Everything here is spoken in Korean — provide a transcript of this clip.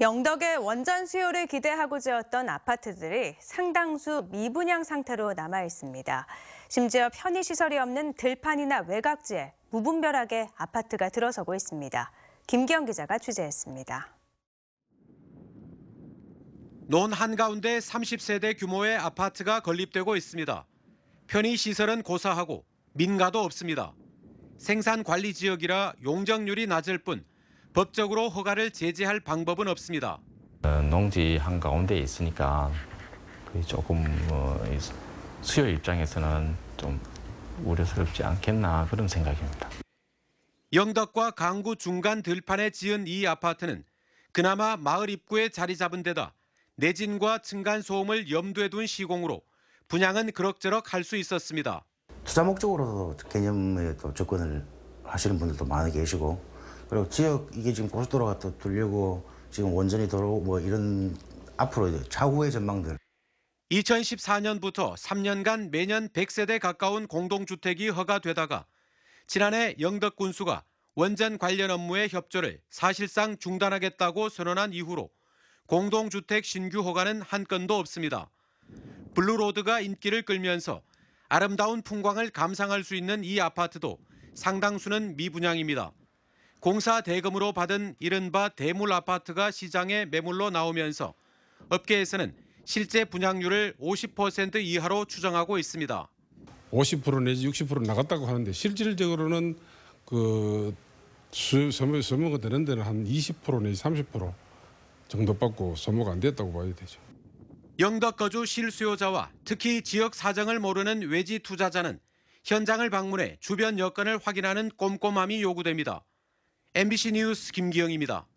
영덕의 원전 수요를 기대하고 지었던 아파트들이 상당수 미분양 상태로 남아 있습니다. 심지어 편의 시설이 없는 들판이나 외곽지에 무분별하게 아파트가 들어서고 있습니다. 김기영 기자가 취재했습니다. 논 한가운데 30세대 규모의 아파트가 건립되고 있습니다. 편의 시설은 고사하고 민가도 없습니다. 생산 관리 지역이라 용적률이 낮을 뿐 법적으로 허가를 제재할 방법은 없습니다. 어, 농지 한가운데 있으니까 조금 어, 수요 입장에서는 좀 우려스럽지 않겠나 그런 생각입니다. 영덕과 강구 중간 들판에 지은 이 아파트는 그나마 마을 입구에 자리 잡은 데다 내진과 층간 소음을 염두에 둔 시공으로 분양은 그럭저럭 할 수 있었습니다. 투자 목적으로도 개념의 또 접근을 하시는 분들도 많이 계시고 그리고 지역 이게 지금 고속도로가 또 뚫리고 지금 원전이 도로 뭐 이런 앞으로 좌우의 전망들. 2014년부터 3년간 매년 100세대 가까운 공동주택이 허가되다가 지난해 영덕 군수가 원전 관련 업무의 협조를 사실상 중단하겠다고 선언한 이후로 공동주택 신규 허가는 한 건도 없습니다. 블루로드가 인기를 끌면서 아름다운 풍광을 감상할 수 있는 이 아파트도 상당수는 미분양입니다. 공사 대금으로 받은 이른바 대물 아파트가 시장에 매물로 나오면서 업계에서는 실제 분양률을 50% 이하로 추정하고 있습니다. 50% 내지 60% 나갔다고 하는데 실질적으로는 그 소모가 되는 데는 한20% 내지 30%정도 받고 소모가 안 됐다고 봐야 되죠. 영덕 거주 실수요자와 특히 지역 사정을 모르는 외지 투자자는 현장을 방문해 주변 여건을 확인하는 꼼꼼함이 요구됩니다. MBC 뉴스 김기영입니다.